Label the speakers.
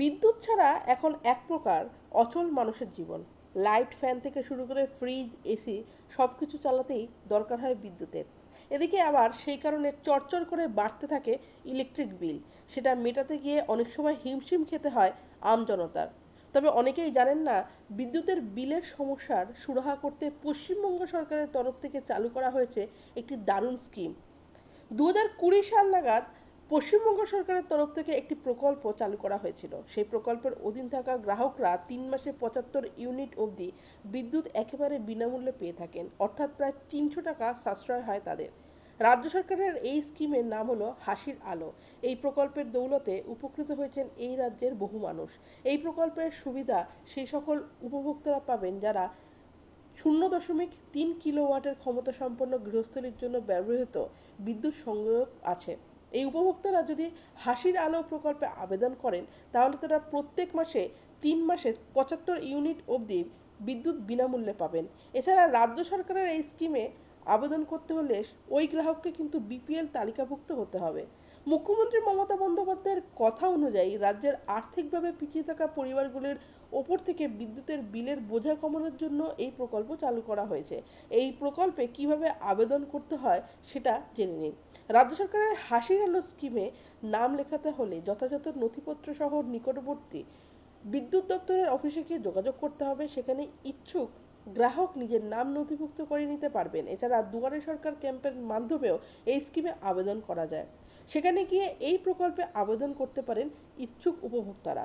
Speaker 1: বিদ্যুৎ ছাড়া এখন এক প্রকার অচল মানুষের জীবন লাইট ফ্যান থেকে শুরু করে ফ্রিজ এসি সব কিছু চালাতেই দরকার হয় বিদ্যুতের এদিকে আবার সেই কারণে চরচর করে বাড়তে থাকে ইলেকট্রিক বিল সেটা মেটাতে গিয়ে অনেক সময় হিমশিম খেতে হয় আমজনতার তবে অনেকেই জানেন না বিদ্যুতের বিলের সমস্যার সুরাহা করতে পশ্চিমবঙ্গ সরকারের তরফ থেকে চালু করা হয়েছে একটি দারুণ স্কিম দু সাল নাগাদ পশ্চিমবঙ্গ সরকারের তরফ থেকে একটি প্রকল্প চালু করা হয়েছিল সেই প্রকল্পের অধীন থাকা গ্রাহকরা তিন মাসে পঁচাত্তর ইউনিট অবধি বিদ্যুৎ একেবারে বিনামূল্যে পেয়ে থাকেন অর্থাৎ প্রায় তিনশো টাকা সাশ্রয় হয় তাদের রাজ্য সরকারের এই স্কিমের নাম হলো হাসির আলো এই প্রকল্পের দৌলতে উপকৃত হয়েছেন এই রাজ্যের বহু মানুষ এই প্রকল্পের সুবিধা সেই সকল উপভোক্তারা পাবেন যারা শূন্য দশমিক তিন কিলোওয়াটের ক্ষমতা সম্পন্ন গৃহস্থলীর জন্য ব্যবহৃত বিদ্যুৎ সংগ্রহ আছে এই উপভোক্তারা যদি হাসির আলো প্রকল্পে আবেদন করেন তাহলে তারা প্রত্যেক মাসে তিন মাসে পঁচাত্তর ইউনিট অবধি বিদ্যুৎ বিনামূল্যে পাবেন এছাড়া রাজ্য সরকারের এই স্কিমে আবেদন করতে হলে ওই গ্রাহককে কিন্তু বিপিএল তালিকাভুক্ত হতে হবে মুখ্যমন্ত্রী মমতা বন্দ্যোপাধ্যায়ের কথা অনুযায়ী রাজ্যের আর্থিকভাবে পিছিয়ে থাকা পরিবারগুলির ওপর থেকে বিদ্যুতের বিলের বোঝা কমানোর জন্য এই প্রকল্প চালু করা হয়েছে এই প্রকল্পে কিভাবে আবেদন করতে হয় সেটা জেনে নিন রাজ্য সরকারের হাসির আলো স্কিমে নাম লেখাতে হলে যথাযথ নথিপত্র সহ নিকটবর্তী বিদ্যুৎ দপ্তরের অফিসে গিয়ে যোগাযোগ করতে হবে সেখানে ইচ্ছুক গ্রাহক নিজের নাম নথিভুক্ত করে নিতে পারবেন এছাড়া দুয়ারে সরকার ক্যাম্পের মাধ্যমেও এই স্কিমে আবেদন করা যায় সেখানে গিয়ে এই প্রকল্পে আবেদন করতে পারেন ইচ্ছুক উপভোক্তারা